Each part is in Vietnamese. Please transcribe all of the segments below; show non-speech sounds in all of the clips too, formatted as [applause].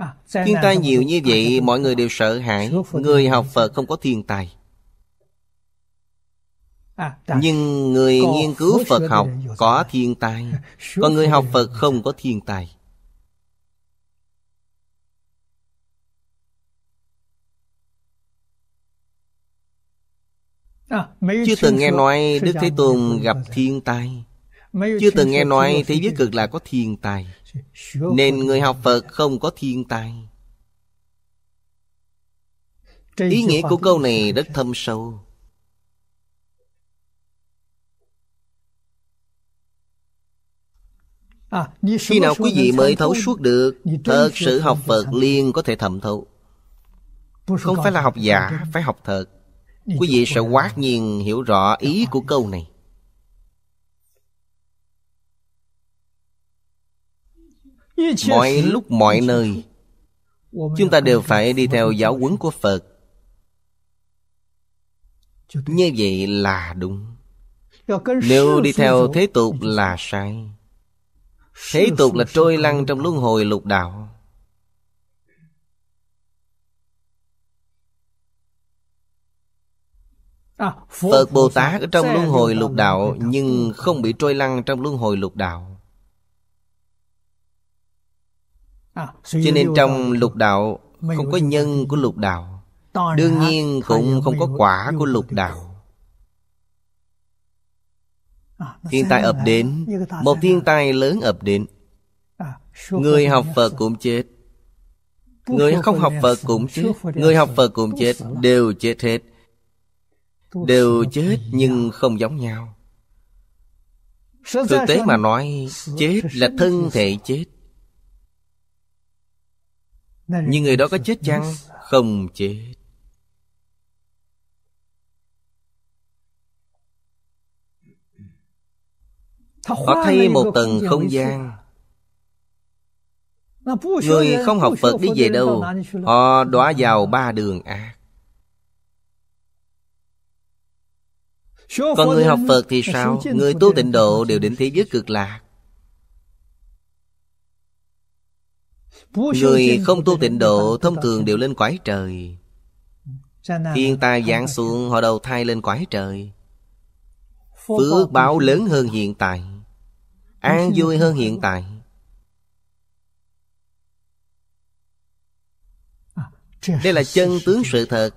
À, thiên tai nhiều như vậy mọi người đều sợ hãi Người học Phật không có thiên tai à, Nhưng người nghiên cứu Phật học [laughs] có thiên à, tai Còn người học Phật không có thiên tai Chưa từng nghe nói Đức Thế Tôn gặp thiên tai Chưa từng nghe nói thế giới cực là có thiên tai nên người học Phật không có thiên tai Ý nghĩa của câu này rất thâm sâu à, Khi nào quý vị mới thấu suốt được Thật sự học Phật liên có thể thẩm thấu Không phải là học giả, phải học thật Quý vị sẽ quá nhiên hiểu rõ ý dạ. của câu này mọi lúc mọi nơi chúng ta đều phải đi theo giáo huấn của phật như vậy là đúng nếu đi theo thế tục là sai Thế tục là trôi lăn trong luân hồi lục đạo à, Phật Bồ Tát ở trong luân hồi lục đạo Nhưng không bị trôi lăn trong luân hồi lục đạo À, cho nên trong lục đạo không có nhân của lục đạo đương nhiên cũng không có quả của lục đạo à, thiên tai ập đến một thiên tai lớn ập đến người à, học phật cũng chết người không học phật cũng chết người học phật cũng chết đều chết hết đều chết nhưng không giống nhau thực tế mà nói chết là thân thể chết nhưng người đó có chết dạ. chăng? Không chết Họ thay một tầng không gian Người không học Phật đi về đâu Họ đọa vào ba đường ác Còn người học Phật thì sao Người tu tịnh độ đều đến thế giới cực lạc Người không tu tịnh độ thông thường đều lên quái trời Thiên tai giáng xuống họ đầu thai lên quái trời Phước báo lớn hơn hiện tại An vui hơn hiện tại à, Đây là chân tướng sự thật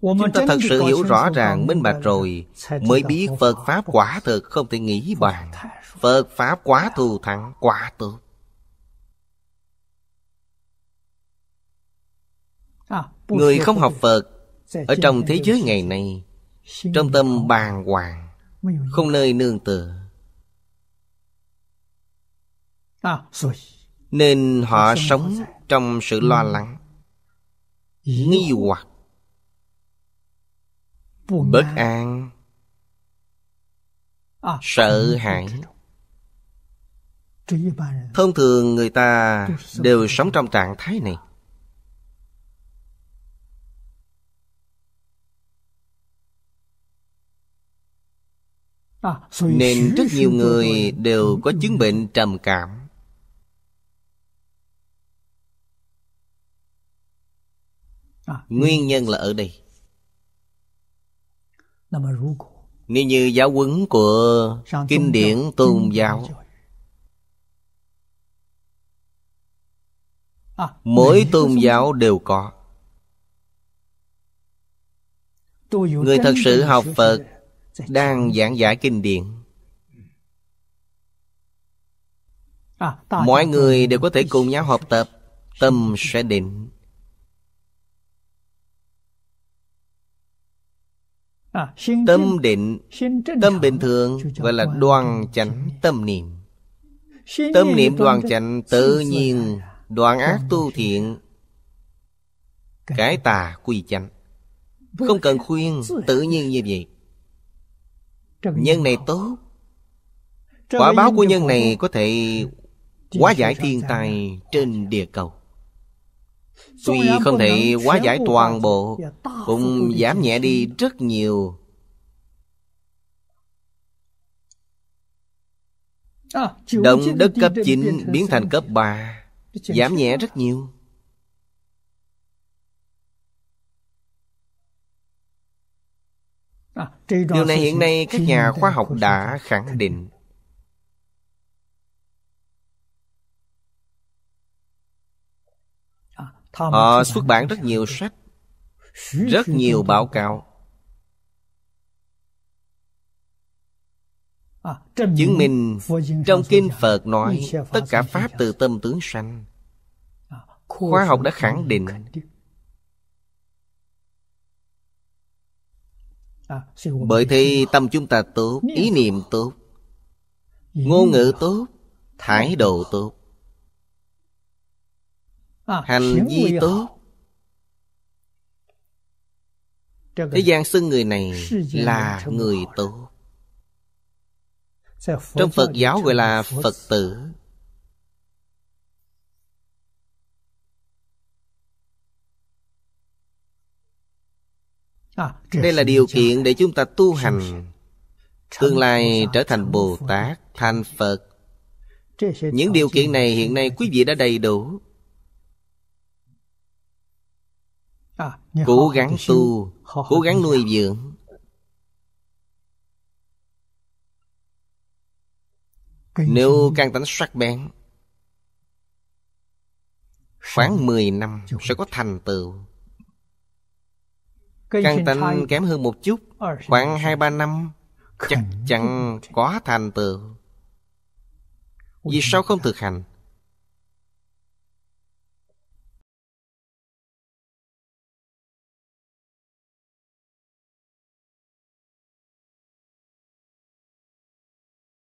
chúng ta thật sự hiểu rõ ràng minh bạch rồi mới biết phật pháp quả thực không thể nghĩ bàn phật pháp quá thù thắng quá tốt người không học phật ở trong thế giới ngày nay trong tâm bàng hoàng không nơi nương tựa nên họ sống trong sự lo lắng nghi hoặc bất an à, sợ hãi thông thường người ta đều sống trong trạng thái này à, nên rất nhiều người đều có chứng bệnh trầm cảm à, nguyên nhân là ở đây nếu như giáo huấn của kinh điển tôn giáo à, Mỗi tôn giáo đều có Người thật sự học Phật Đang giảng giải kinh điển à, Mọi người đều có thể cùng nhau học tập Tâm sẽ định À, tâm định Tâm bình thường gọi là đoàn chánh tâm niệm Tâm niệm đoàn chánh tự nhiên Đoạn ác tu thiện Cái tà quy chánh Không cần khuyên tự nhiên như vậy Nhân này tốt Quả báo của nhân này có thể hóa giải thiên tai trên địa cầu Tuy không thể quá giải toàn bộ Cũng giảm nhẹ đi rất nhiều à, Động đất cấp 9 biến thành cấp 3 Giảm nhẹ rất nhiều à, Điều này hiện nay các nhà khoa học đã khẳng định Họ ờ, xuất bản rất nhiều sách Rất nhiều báo cáo à, Chứng minh trong Kinh Phật nói Tất cả Pháp từ tâm tướng sanh à, Khoa học đã khẳng định à, Bởi thế tâm chúng ta tốt Ý niệm tốt Ngôn ngữ tốt Thái độ tốt hành vi tốt thế gian xưng người này là người tốt trong phật giáo gọi là phật tử à, đây là điều kiện để chúng ta tu hành tương lai trở thành bồ tát thành phật những điều kiện này hiện nay quý vị đã đầy đủ À, cố gắng tu Cố gắng nuôi dưỡng Nếu căn tánh sắc bén Khoảng 10 năm sẽ có thành tựu Căn tánh kém hơn một chút ờ, Khoảng hai ba năm Chắc chắn có thành tựu Vì sao không thực hành